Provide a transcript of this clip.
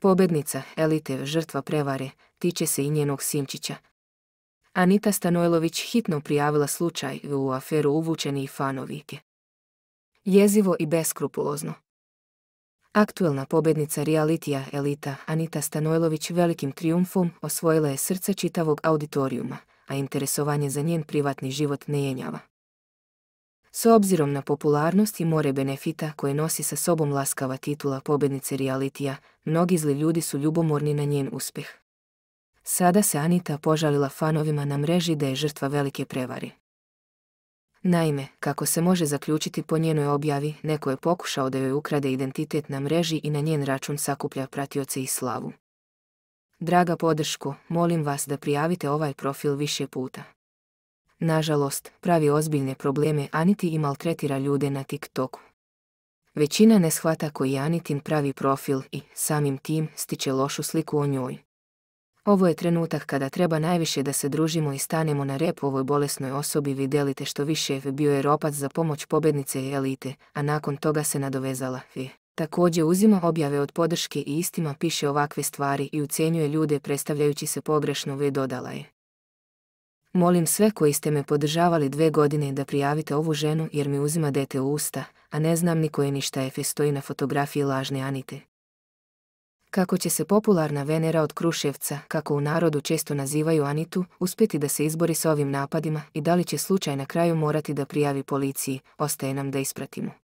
Pobednica, elite, žrtva prevare, tiče se i njenog Simčića. Anita Stanojlović hitno prijavila slučaj u aferu uvučeni i fanovike. Jezivo i beskrupulozno. Aktuelna pobednica realitija elita Anita Stanojlović velikim triumfom osvojila je srce čitavog auditorijuma, a interesovanje za njen privatni život ne jenjava. S obzirom na popularnost i more benefita koje nosi sa sobom laskava titula pobjednice realitija, mnogi zli ljudi su ljubomorni na njen uspjeh. Sada se Anita požalila fanovima na mreži da je žrtva velike prevari. Naime, kako se može zaključiti po njenoj objavi, neko je pokušao da joj ukrade identitet na mreži i na njen račun sakuplja pratioce i slavu. Draga podrško, molim vas da prijavite ovaj profil više puta nažalost, pravi ozbiljne probleme Aniti i maltretira ljude na TikToku. Većina ne shvata koji Anitin pravi profil i, samim tim, stiče lošu sliku o njoj. Ovo je trenutak kada treba najviše da se družimo i stanemo na rep ovoj bolesnoj osobi videlite što više bio je ropac za pomoć pobednice i elite, a nakon toga se nadovezala je. Također uzima objave od podrške i istima piše ovakve stvari i ucenjuje ljude predstavljajući se pogrešno ve dodala je. Molim sve koji ste me podržavali dve godine da prijavite ovu ženu jer mi uzima dete u usta, a ne znam ni koje ništa Efe stoji na fotografiji lažne Anite. Kako će se popularna Venera od Kruševca, kako u narodu često nazivaju Anitu, uspjeti da se izbori s ovim napadima i da li će slučaj na kraju morati da prijavi policiji, ostaje nam da ispratimo.